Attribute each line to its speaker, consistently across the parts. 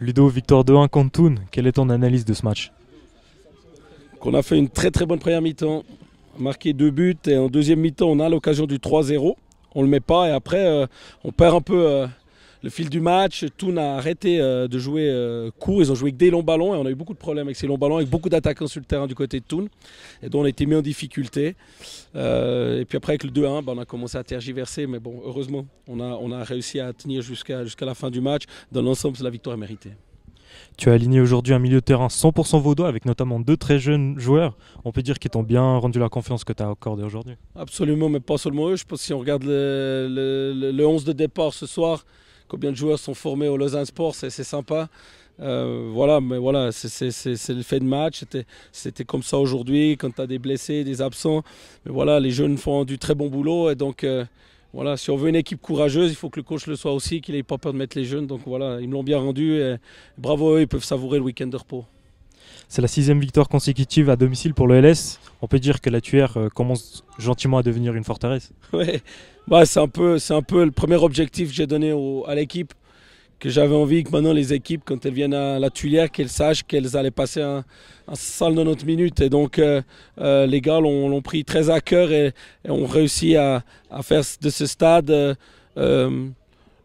Speaker 1: Ludo, victoire 2-1 contre Thun, quelle est ton analyse de ce match
Speaker 2: Qu'on a fait une très très bonne première mi-temps, marqué deux buts et en deuxième mi-temps on a l'occasion du 3-0, on le met pas et après euh, on perd un peu euh, le fil du match, tout a arrêté euh, de jouer euh, court. Ils ont joué que des longs ballons et on a eu beaucoup de problèmes avec ces longs ballons, avec beaucoup d'attaquants sur le terrain du côté de Thun, et donc on a été mis en difficulté. Euh, et puis après, avec le 2-1, bah, on a commencé à tergiverser, mais bon, heureusement, on a, on a réussi à tenir jusqu'à la fin du match. Dans l'ensemble, c'est la victoire méritée.
Speaker 1: Tu as aligné aujourd'hui un milieu de terrain 100% vaudois avec notamment deux très jeunes joueurs. On peut dire qu'ils t'ont bien rendu la confiance que tu as accordée aujourd'hui.
Speaker 2: Absolument, mais pas seulement eux. Je pense que si on regarde le, le 11 de départ ce soir, combien de joueurs sont formés au Lausanne Sport, c'est sympa. Euh, voilà, mais voilà, c'est le fait de match. C'était comme ça aujourd'hui, quand tu as des blessés, des absents. Mais voilà, les jeunes font du très bon boulot. Et donc, euh, voilà, si on veut une équipe courageuse, il faut que le coach le soit aussi, qu'il n'ait pas peur de mettre les jeunes. Donc voilà, ils me l'ont bien rendu. bravo eux, ils peuvent savourer le week-end de repos.
Speaker 1: C'est la sixième victoire consécutive à domicile pour le LS. On peut dire que la tuère euh, commence gentiment à devenir une forteresse.
Speaker 2: Oui, bah, c'est un, peu, un peu le premier objectif que j'ai donné à l'équipe que j'avais envie que maintenant les équipes, quand elles viennent à la Tuilière, qu'elles sachent qu'elles allaient passer un, un sale 90 minutes. Et donc, euh, euh, les gars l'ont pris très à cœur et, ont réussi à, faire de ce stade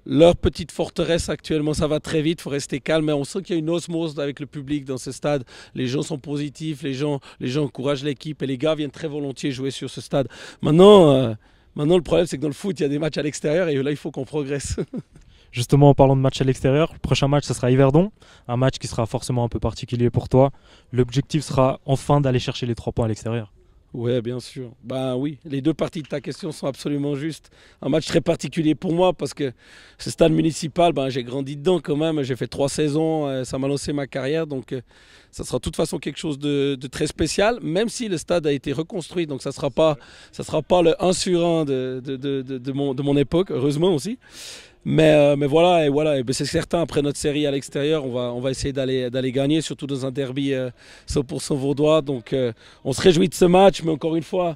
Speaker 2: leur petite forteresse actuellement. Ça va très vite, il faut rester calme. Mais on sent qu'il y a une osmose avec le public dans ce stade. Les gens sont positifs, les gens, les gens encouragent l'équipe et les gars viennent très volontiers jouer sur ce stade. Maintenant, euh, maintenant le problème, c'est que dans le foot, il y a des matchs à l'extérieur et là, il faut qu'on progresse.
Speaker 1: Justement, en parlant de matchs à l'extérieur, le prochain match, ce sera Yverdon. Un match qui sera forcément un peu particulier pour toi. L'objectif sera enfin d'aller chercher les trois points à l'extérieur.
Speaker 2: Oui, bien sûr. Ben oui, les deux parties de ta question sont absolument justes. Un match très particulier pour moi parce que ce stade municipal, ben, j'ai grandi dedans quand même. J'ai fait trois saisons, euh, ça m'a lancé ma carrière. Donc euh, ça sera de toute façon quelque chose de, très spécial, même si le stade a été reconstruit. Donc ça ne sera, pas, sera pas le 1 sur 1 de, de, de, mon, de mon époque, heureusement aussi. Mais, euh, mais voilà, et voilà, et ben, c'est certain, après notre série à l'extérieur, on va, on va essayer d'aller, gagner, surtout dans un derby 100% euh, vaudois. Donc euh, on se réjouit de ce match, mais encore une fois,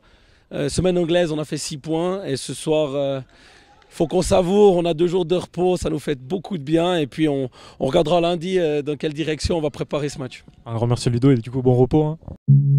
Speaker 2: semaine anglaise, on a fait 6 points, et ce soir, il faut qu'on savoure, on a deux jours de repos, ça nous fait beaucoup de bien, et puis on, on regardera lundi dans quelle direction on va préparer ce match.
Speaker 1: Un grand merci Ludo, et du coup, bon repos. Hein.